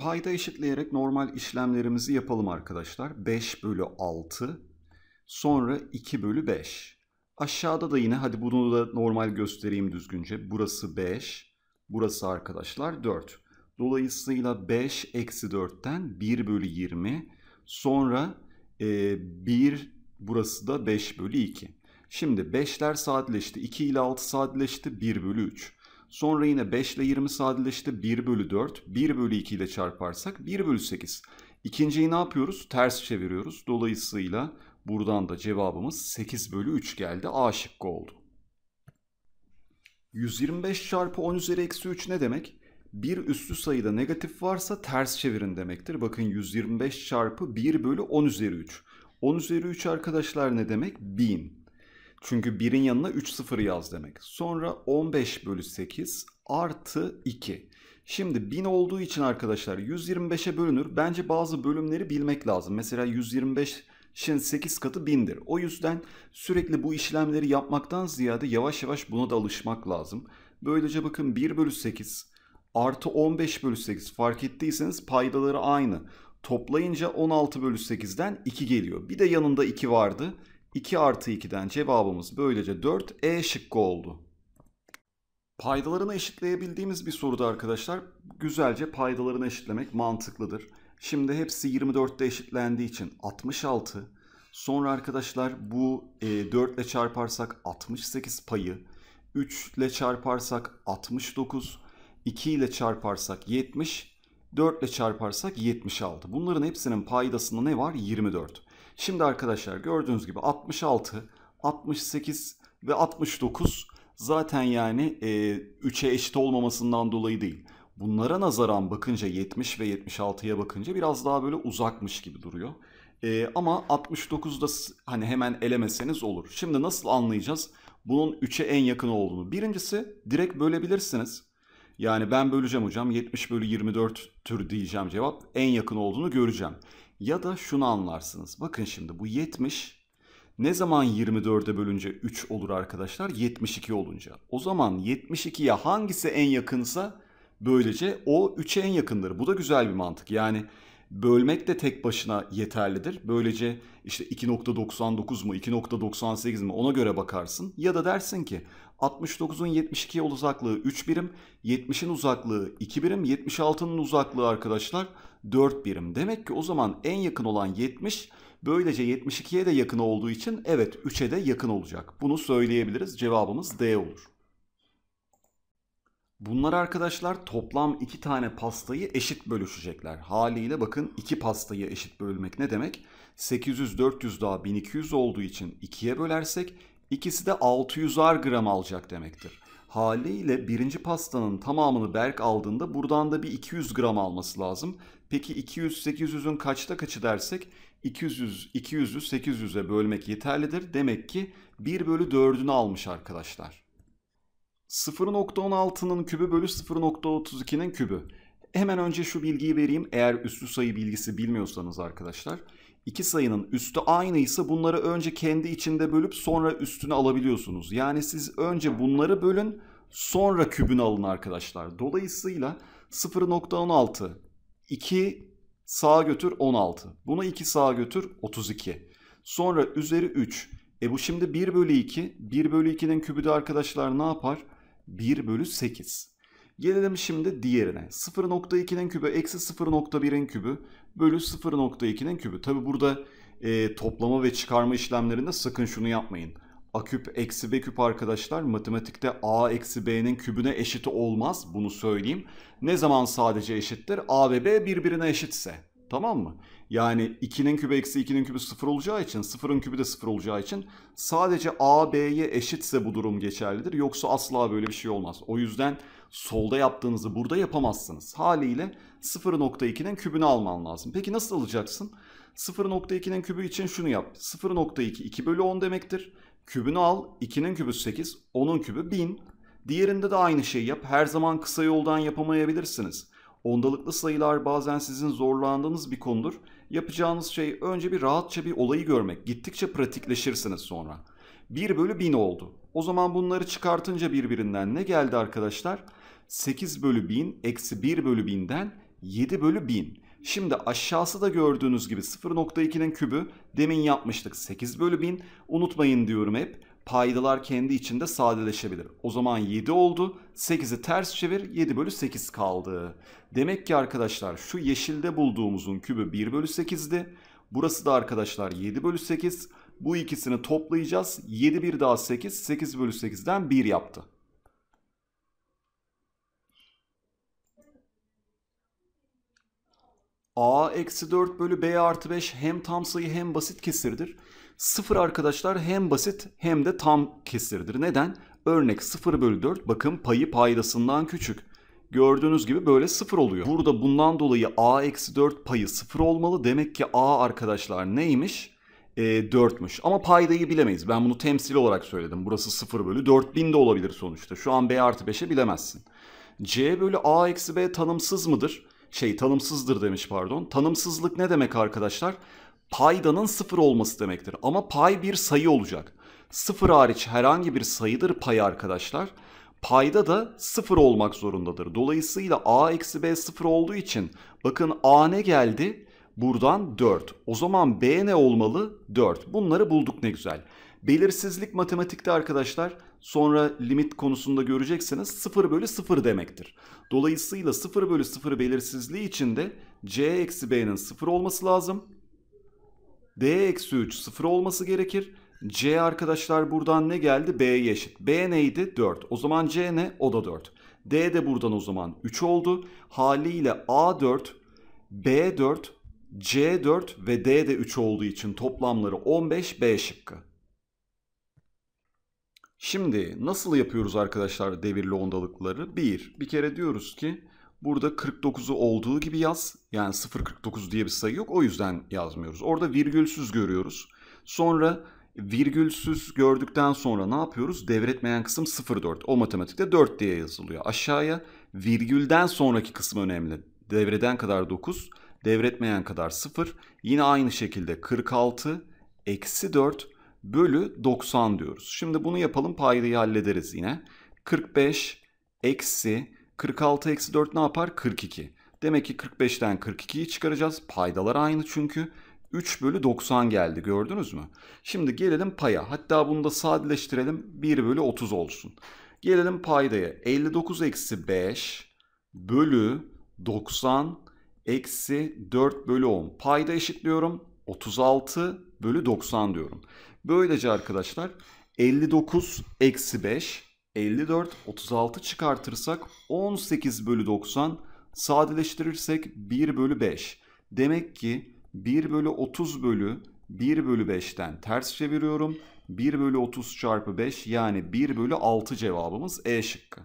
Payda eşitleyerek normal işlemlerimizi yapalım arkadaşlar. 5 bölü 6 sonra 2 bölü 5. Aşağıda da yine hadi bunu da normal göstereyim düzgünce. Burası 5 burası arkadaşlar 4. Dolayısıyla 5 eksi 4'ten 1 bölü 20 sonra e, 1 burası da 5 bölü 2. Şimdi 5'ler sadeleşti 2 ile 6 sadeleşti 1 bölü 3. Sonra yine 5 ile 20 sadeleşti. 1 bölü 4. 1 bölü 2 ile çarparsak 1 bölü 8. İkinciyi ne yapıyoruz? Ters çeviriyoruz. Dolayısıyla buradan da cevabımız 8 bölü 3 geldi. A şıkkı oldu. 125 çarpı 10 üzeri eksi 3 ne demek? Bir üstü sayıda negatif varsa ters çevirin demektir. Bakın 125 çarpı 1 bölü 10 üzeri 3. 10 üzeri 3 arkadaşlar ne demek? 1000. Çünkü 1'in yanına 3 sıfır yaz demek. Sonra 15 bölü 8 artı 2. Şimdi 1000 olduğu için arkadaşlar 125'e bölünür. Bence bazı bölümleri bilmek lazım. Mesela 125 Şimdi 8 katı 1000'dir. O yüzden sürekli bu işlemleri yapmaktan ziyade yavaş yavaş buna da alışmak lazım. Böylece bakın 1 bölü 8 artı 15 bölü 8 fark ettiyseniz paydaları aynı. Toplayınca 16 bölü 8'den 2 geliyor. Bir de yanında 2 vardı. 2 artı 2'den cevabımız böylece 4 E şıkkı oldu. Paydalarını eşitleyebildiğimiz bir soruda arkadaşlar güzelce paydalarını eşitlemek mantıklıdır. Şimdi hepsi 24'te eşitlendiği için 66. Sonra arkadaşlar bu 4 e, ile çarparsak 68 payı, 3 ile çarparsak 69, 2 ile çarparsak 70, 4 ile çarparsak 76. Bunların hepsinin paydasında ne var? 24. Şimdi arkadaşlar gördüğünüz gibi 66, 68 ve 69 zaten yani e, 3'e eşit olmamasından dolayı değil. Bunlara nazaran bakınca 70 ve 76'ya bakınca biraz daha böyle uzakmış gibi duruyor. E, ama 69'da hani hemen elemeseniz olur. Şimdi nasıl anlayacağız bunun 3'e en yakın olduğunu? Birincisi direkt bölebilirsiniz. Yani ben böleceğim hocam 70 bölü 24 tür diyeceğim cevap en yakın olduğunu göreceğim. Ya da şunu anlarsınız. Bakın şimdi bu 70 ne zaman 24'e bölünce 3 olur arkadaşlar? 72 olunca. O zaman 72'ye hangisi en yakınsa böylece o 3'e en yakındır. Bu da güzel bir mantık. Yani bölmek de tek başına yeterlidir. Böylece işte 2.99 mu 2.98 mi ona göre bakarsın. Ya da dersin ki 69'un 72'ye uzaklığı 3 birim, 70'in uzaklığı 2 birim, 76'nın uzaklığı arkadaşlar 4 birim. Demek ki o zaman en yakın olan 70, böylece 72'ye de yakın olduğu için evet 3'e de yakın olacak. Bunu söyleyebiliriz. Cevabımız D olur. Bunlar arkadaşlar toplam iki tane pastayı eşit bölüşecekler. Haliyle bakın iki pastayı eşit bölmek ne demek? 800 400 daha 1200 olduğu için 2'ye bölersek İkisi de 600'ar gram alacak demektir. Haliyle birinci pastanın tamamını Berk aldığında buradan da bir 200 gram alması lazım. Peki 200 800'ün kaçta kaçı dersek 200 200'ü 800'e bölmek yeterlidir. Demek ki 1 bölü 4'ünü almış arkadaşlar. 0.16'nın kübü bölü 0.32'nin kübü. Hemen önce şu bilgiyi vereyim eğer üslü sayı bilgisi bilmiyorsanız arkadaşlar iki sayının üstü aynıysa bunları önce kendi içinde bölüp sonra üstüne alabiliyorsunuz. Yani siz önce bunları bölün sonra kübünü alın arkadaşlar. Dolayısıyla 0.16 2 sağa götür 16. buna 2 sağa götür 32. Sonra üzeri 3. E bu şimdi 1 bölü 2. 1 bölü 2'nin kübü de arkadaşlar ne yapar? 1 bölü 8. Gelelim şimdi diğerine. 0.2'nin kübü eksi 0.1'in kübü bölü 0.2'nin kübü. Tabi burada e, toplama ve çıkarma işlemlerinde sakın şunu yapmayın. A küp eksi B küp arkadaşlar matematikte A eksi B'nin kübüne eşit olmaz bunu söyleyeyim. Ne zaman sadece eşittir? A ve B birbirine eşitse. Tamam mı? Yani 2'nin kübü eksi 2'nin kübü 0 olacağı için 0'ın kübü de 0 olacağı için sadece a b'ye eşitse bu durum geçerlidir. Yoksa asla böyle bir şey olmaz. O yüzden solda yaptığınızı burada yapamazsınız. Haliyle 0.2'nin kübünü alman lazım. Peki nasıl alacaksın? 0.2'nin kübü için şunu yap. 0.2 2 bölü 10 demektir. Kübünü al. 2'nin kübü 8. 10'un kübü 1000. Diğerinde de aynı şeyi yap. Her zaman kısa yoldan yapamayabilirsiniz. Ondalıklı sayılar bazen sizin zorlandığınız bir konudur. Yapacağınız şey önce bir rahatça bir olayı görmek. Gittikçe pratikleşirsiniz sonra. 1 bölü 1000 oldu. O zaman bunları çıkartınca birbirinden ne geldi arkadaşlar? 8 bölü 1000 eksi 1 bölü 1000'den 7 bölü 1000. Şimdi aşağısı da gördüğünüz gibi 0.2'nin kübü demin yapmıştık 8 bölü 1000. Unutmayın diyorum hep paydalar kendi içinde sadeleşebilir. O zaman 7 oldu. 8'i ters çevir 7 bölü 8 kaldı. Demek ki arkadaşlar şu yeşilde bulduğumuzun kübü 1 bölü 8'di. Burası da arkadaşlar 7 bölü 8. Bu ikisini toplayacağız. 7 bir daha 8. 8 bölü 8'den 1 yaptı. A eksi 4 bölü B artı 5 hem tam sayı hem basit kesirdir. Sıfır arkadaşlar hem basit hem de tam kesirdir. Neden? Örnek 0 bölü 4 bakın payı paydasından küçük. Gördüğünüz gibi böyle 0 oluyor. Burada bundan dolayı a eksi 4 payı 0 olmalı. Demek ki a arkadaşlar neymiş? E, 4'müş. Ama paydayı bilemeyiz. Ben bunu temsil olarak söyledim. Burası 0 bölü 4000 de olabilir sonuçta. Şu an b artı 5'e bilemezsin. c bölü a eksi b tanımsız mıdır? Şey tanımsızdır demiş pardon. Tanımsızlık ne demek arkadaşlar? paydanın sıfır olması demektir. Ama pay bir sayı olacak. Sıfır hariç herhangi bir sayıdır pay arkadaşlar. Payda da sıfır olmak zorundadır. Dolayısıyla a eksi b sıfır olduğu için bakın a ne geldi? Buradan 4. O zaman b ne olmalı? 4. Bunları bulduk ne güzel. Belirsizlik matematikte arkadaşlar sonra limit konusunda göreceksiniz 0 bölü 0 demektir. Dolayısıyla 0 bölü 0 belirsizliği içinde c eksi b'nin 0 olması lazım. D-3 sıfır olması gerekir. C arkadaşlar buradan ne geldi? B'ye eşit. B neydi? 4. O zaman C ne? O da 4. D de buradan o zaman 3 oldu. Haliyle A4, B4, C4 ve D de 3 olduğu için toplamları 15 B şıkkı. Şimdi nasıl yapıyoruz arkadaşlar devirli ondalıkları? 1. Bir, bir kere diyoruz ki Burada 49'u olduğu gibi yaz. Yani 0.49 diye bir sayı yok. O yüzden yazmıyoruz. Orada virgülsüz görüyoruz. Sonra virgülsüz gördükten sonra ne yapıyoruz? Devretmeyen kısım 0.4. O matematikte 4 diye yazılıyor. Aşağıya virgülden sonraki kısım önemli. Devreden kadar 9, devretmeyen kadar 0. Yine aynı şekilde 46 eksi 4 bölü 90 diyoruz. Şimdi bunu yapalım paydayı hallederiz yine. 45 eksi 46 eksi 4 ne yapar? 42. Demek ki 45'ten 42'yi çıkaracağız. Paydalar aynı çünkü. 3 bölü 90 geldi gördünüz mü? Şimdi gelelim paya. Hatta bunu da sadeleştirelim. 1 bölü 30 olsun. Gelelim paydaya. 59 eksi 5 bölü 90 eksi 4 bölü 10. Payda eşitliyorum. 36 bölü 90 diyorum. Böylece arkadaşlar 59 eksi 5 54, 36 çıkartırsak 18 bölü 90 sadeleştirirsek 1 bölü 5. Demek ki 1 bölü 30 bölü 1 bölü 5'ten ters çeviriyorum. 1 bölü 30 çarpı 5 yani 1 bölü 6 cevabımız E şıkkı.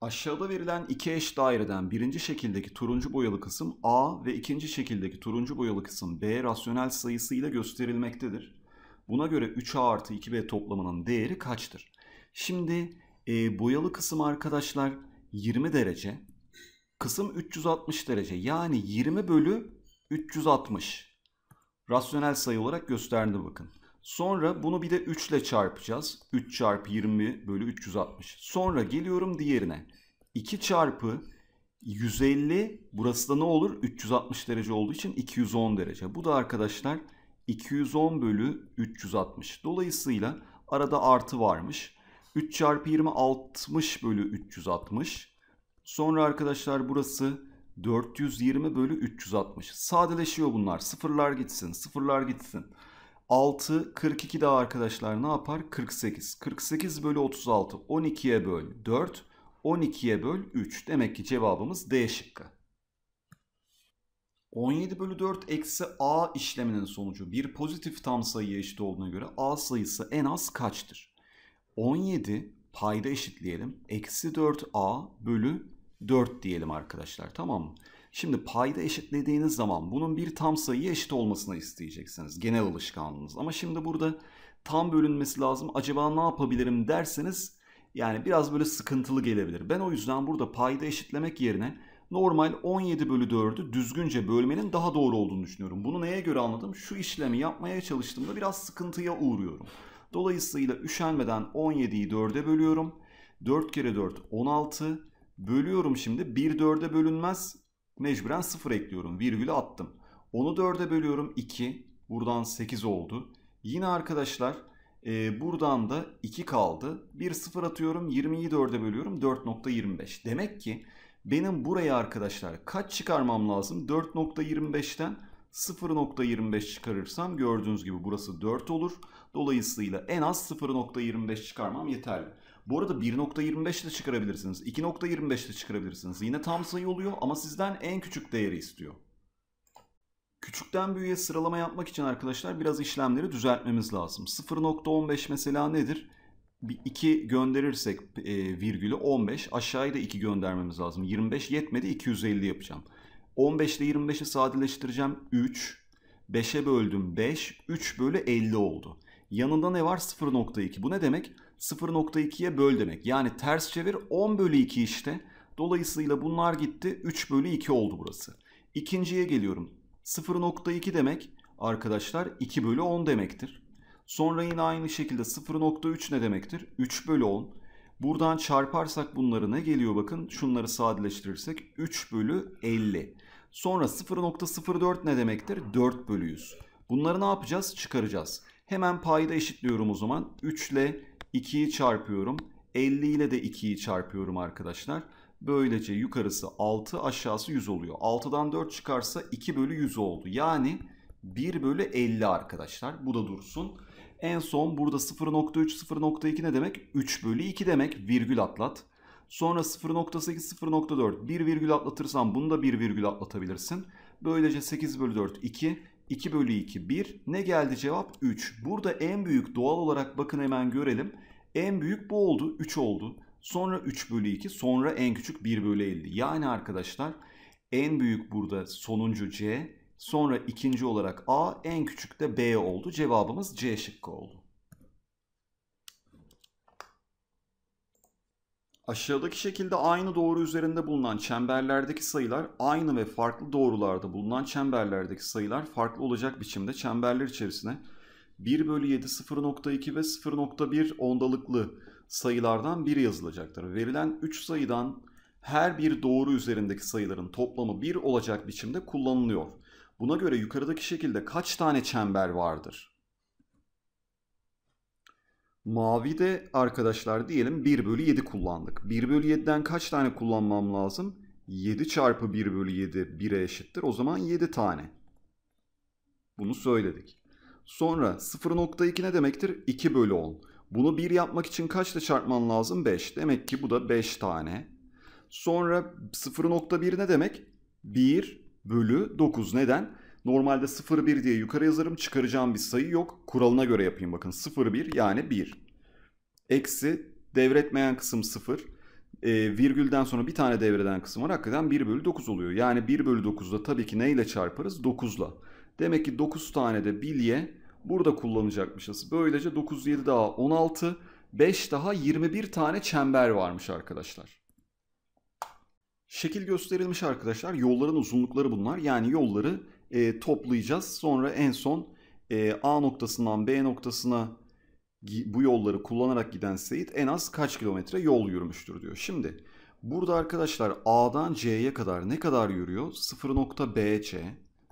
Aşağıda verilen iki eş daireden birinci şekildeki turuncu boyalı kısım A ve ikinci şekildeki turuncu boyalı kısım B rasyonel sayısıyla gösterilmektedir. Buna göre 3A artı 2B toplamının değeri kaçtır? Şimdi e, boyalı kısım arkadaşlar 20 derece. Kısım 360 derece. Yani 20 bölü 360. Rasyonel sayı olarak gösterdi bakın. Sonra bunu bir de 3 ile çarpacağız. 3 çarpı 20 bölü 360. Sonra geliyorum diğerine. 2 çarpı 150 burası da ne olur? 360 derece olduğu için 210 derece. Bu da arkadaşlar 210 bölü 360. Dolayısıyla arada artı varmış. 3 çarpı 20 60 bölü 360. Sonra arkadaşlar burası 420 bölü 360. Sadeleşiyor bunlar. Sıfırlar gitsin. Sıfırlar gitsin. 6 42 daha arkadaşlar ne yapar? 48. 48 bölü 36. 12'ye böl 4. 12'ye böl 3. Demek ki cevabımız D şıkkı. 17 bölü 4 eksi a işleminin sonucu bir pozitif tam sayıya eşit olduğuna göre a sayısı en az kaçtır? 17 payda eşitleyelim. Eksi 4a bölü 4 diyelim arkadaşlar tamam mı? Şimdi payda eşitlediğiniz zaman bunun bir tam sayıya eşit olmasını isteyeceksiniz. Genel alışkanlığınız. Ama şimdi burada tam bölünmesi lazım. Acaba ne yapabilirim derseniz yani biraz böyle sıkıntılı gelebilir. Ben o yüzden burada payda eşitlemek yerine normal 17 bölü 4'ü düzgünce bölmenin daha doğru olduğunu düşünüyorum. Bunu neye göre anladım? Şu işlemi yapmaya çalıştığımda biraz sıkıntıya uğruyorum. Dolayısıyla üşenmeden 17'yi 4'e bölüyorum. 4 kere 4 16. Bölüyorum şimdi 1 4'e bölünmez. Mecburen 0 ekliyorum. Virgülü attım. Onu 4'e bölüyorum 2. Buradan 8 oldu. Yine arkadaşlar e, buradan da 2 kaldı. 1 0 atıyorum 20'yi 4'e bölüyorum 4.25. Demek ki benim buraya arkadaşlar kaç çıkarmam lazım? 4.25'ten 0.25 çıkarırsam gördüğünüz gibi burası 4 olur. Dolayısıyla en az 0.25 çıkarmam yeterli. Bu arada 1.25 de çıkarabilirsiniz. 2.25 de çıkarabilirsiniz. Yine tam sayı oluyor ama sizden en küçük değeri istiyor. Küçükten büyüğe sıralama yapmak için arkadaşlar biraz işlemleri düzeltmemiz lazım. 0.15 mesela nedir? bir 2 gönderirsek e, virgülü 15 aşağıya da 2 göndermemiz lazım. 25 yetmedi 250 yapacağım. 15 ile 25'i sadeleştireceğim 3. 5'e böldüm 5. 3 bölü 50 oldu. Yanında ne var? 0.2. Bu ne demek? 0.2'ye böl demek. Yani ters çevir 10 bölü 2 işte. Dolayısıyla bunlar gitti. 3 bölü 2 oldu burası. İkinciye geliyorum. 0.2 demek arkadaşlar 2 bölü 10 demektir. Sonra yine aynı şekilde 0.3 ne demektir? 3 bölü 10. Buradan çarparsak bunları ne geliyor bakın. Şunları sadeleştirirsek 3 bölü 50. Sonra 0.04 ne demektir? 4 bölü 100. Bunları ne yapacağız? Çıkaracağız. Hemen payda eşitliyorum o zaman. 3 ile 2'yi çarpıyorum. 50 ile de 2'yi çarpıyorum arkadaşlar. Böylece yukarısı 6 aşağısı 100 oluyor. 6'dan 4 çıkarsa 2 bölü 100 oldu. Yani 1 bölü 50 arkadaşlar. Bu da dursun. En son burada 0.3 0.2 ne demek? 3 bölü 2 demek virgül atlat. Sonra 0.8 0.4 1 virgül atlatırsan bunu da 1 virgül atlatabilirsin. Böylece 8 bölü 4 2 2 bölü 2 1 ne geldi cevap 3. Burada en büyük doğal olarak bakın hemen görelim. En büyük bu oldu 3 oldu. Sonra 3 bölü 2 sonra en küçük 1 bölü 50. Yani arkadaşlar en büyük burada sonuncu C Sonra ikinci olarak A, en küçük de B oldu. Cevabımız C şıkkı oldu. Aşağıdaki şekilde aynı doğru üzerinde bulunan çemberlerdeki sayılar aynı ve farklı doğrularda bulunan çemberlerdeki sayılar farklı olacak biçimde çemberler içerisine 1 bölü 7, 0.2 ve 0.1 ondalıklı sayılardan biri yazılacaktır. Verilen 3 sayıdan her bir doğru üzerindeki sayıların toplamı 1 olacak biçimde kullanılıyor. Buna göre yukarıdaki şekilde kaç tane çember vardır? Mavi de arkadaşlar diyelim 1 bölü 7 kullandık. 1 bölü 7'den kaç tane kullanmam lazım? 7 çarpı 1 bölü 7 1'e eşittir. O zaman 7 tane. Bunu söyledik. Sonra 0.2 ne demektir? 2 bölü 10. Bunu 1 yapmak için kaçta çarpman lazım? 5. Demek ki bu da 5 tane. Sonra 0.1 ne demek? 1 bölü 9. Neden? Normalde 0,1 diye yukarı yazarım. Çıkaracağım bir sayı yok. Kuralına göre yapayım bakın. 0,1 yani 1. Eksi devretmeyen kısım 0. E, ee, virgülden sonra bir tane devreden kısım var. Hakikaten 1 bölü 9 oluyor. Yani 1 bölü 9'da tabii ki neyle çarparız? 9'la. Demek ki 9 tane de bilye burada kullanacakmışız. Böylece 9, 7 daha 16, 5 daha 21 tane çember varmış arkadaşlar. Şekil gösterilmiş arkadaşlar. Yolların uzunlukları bunlar. Yani yolları e, toplayacağız. Sonra en son e, A noktasından B noktasına bu yolları kullanarak giden Seyit en az kaç kilometre yol yürümüştür diyor. Şimdi burada arkadaşlar A'dan C'ye kadar ne kadar yürüyor? 0.BC.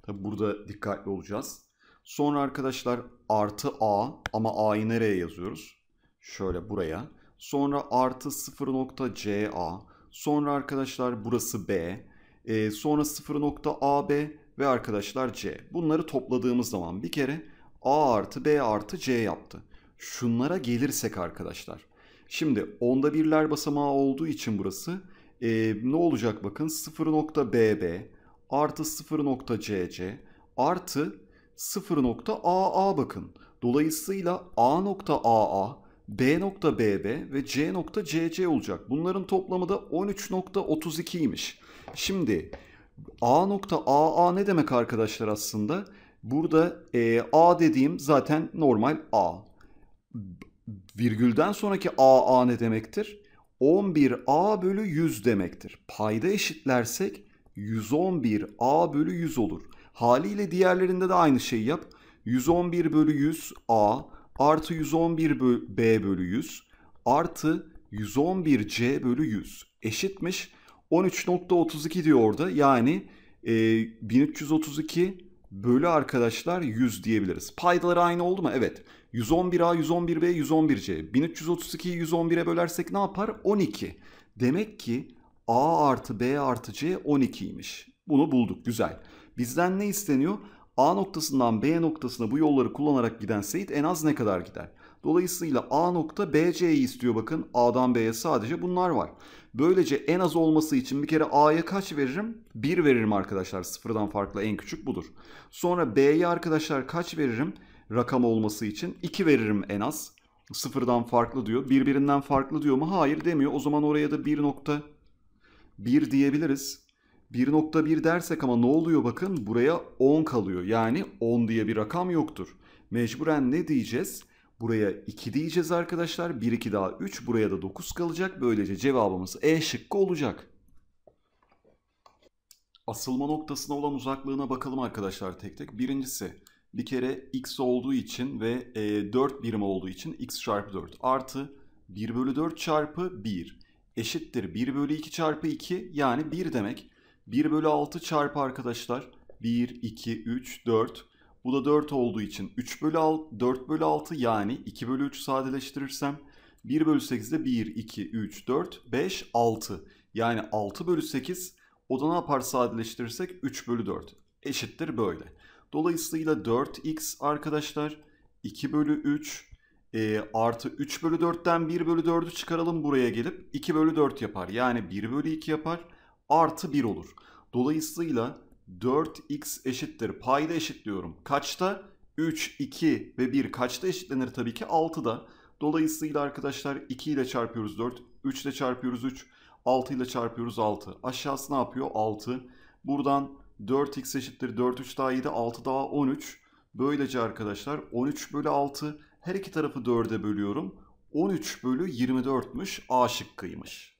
Tabi burada dikkatli olacağız. Sonra arkadaşlar artı A ama A'yı nereye yazıyoruz? Şöyle buraya. Sonra artı 0.CA. Sonra arkadaşlar burası B. E, sonra 0 nokta AB ve arkadaşlar C. Bunları topladığımız zaman bir kere A artı B artı C yaptı. Şunlara gelirsek arkadaşlar. Şimdi onda birler basamağı olduğu için burası e, ne olacak bakın 0. BB artı 0. CC artı 0. AA bakın. Dolayısıyla A. a.aa B.BB ve C.CC olacak. Bunların toplamı da 13.32'ymiş. Şimdi A.AA ne demek arkadaşlar aslında? Burada e, A dediğim zaten normal A. Virgülden sonraki AA ne demektir? 11A bölü 100 demektir. Payda eşitlersek 111A bölü 100 olur. Haliyle diğerlerinde de aynı şeyi yap. 111 bölü 100 A artı 111 böl b bölü 100 artı 111 c bölü 100 eşitmiş 13.32 diyor orada yani e, 1332 bölü arkadaşlar 100 diyebiliriz. Paydaları aynı oldu mu? Evet. 111A, 111B, 111C. 1332'yi 111'e bölersek ne yapar? 12. Demek ki A artı B artı C 12'ymiş. Bunu bulduk. Güzel. Bizden ne isteniyor? A noktasından B noktasına bu yolları kullanarak giden Seyit en az ne kadar gider? Dolayısıyla A nokta BC'yi istiyor bakın. A'dan B'ye sadece bunlar var. Böylece en az olması için bir kere A'ya kaç veririm? 1 veririm arkadaşlar. Sıfırdan farklı en küçük budur. Sonra B'ye arkadaşlar kaç veririm? Rakam olması için 2 veririm en az. Sıfırdan farklı diyor. Birbirinden farklı diyor mu? Hayır demiyor. O zaman oraya da 1 nokta 1 diyebiliriz. 1.1 dersek ama ne oluyor bakın buraya 10 kalıyor. Yani 10 diye bir rakam yoktur. Mecburen ne diyeceğiz? Buraya 2 diyeceğiz arkadaşlar. 1 2 daha 3 buraya da 9 kalacak. Böylece cevabımız E şıkkı olacak. Asılma noktasına olan uzaklığına bakalım arkadaşlar tek tek. Birincisi bir kere x olduğu için ve 4 e, birim olduğu için x çarpı 4 artı 1 bölü 4 çarpı 1 eşittir 1 bölü 2 çarpı 2 yani 1 demek. 1 bölü 6 çarpı arkadaşlar 1, 2, 3, 4. Bu da 4 olduğu için 3 bölü 6, 4 bölü 6 yani 2 bölü 3 sadeleştirirsem 1 bölü 8'de 1, 2, 3, 4, 5, 6. Yani 6 bölü 8 o da ne yapar sadeleştirirsek 3 bölü 4 eşittir böyle. Dolayısıyla 4x arkadaşlar 2 bölü 3 e, artı 3 bölü 4'ten 1 bölü 4'ü çıkaralım buraya gelip 2 bölü 4 yapar. Yani 1 bölü 2 yapar artı 1 olur. Dolayısıyla 4x eşittir. Payda eşitliyorum. Kaçta? 3, 2 ve 1 kaçta eşitlenir? Tabii ki 6'da. Dolayısıyla arkadaşlar 2 ile çarpıyoruz 4, 3 ile çarpıyoruz 3, 6 ile çarpıyoruz 6. Aşağısı ne yapıyor? 6. Buradan 4x eşittir 4, 3 daha 7, 6 daha 13. Böylece arkadaşlar 13 bölü 6 her iki tarafı 4'e bölüyorum. 13 bölü 24'müş A şıkkıymış.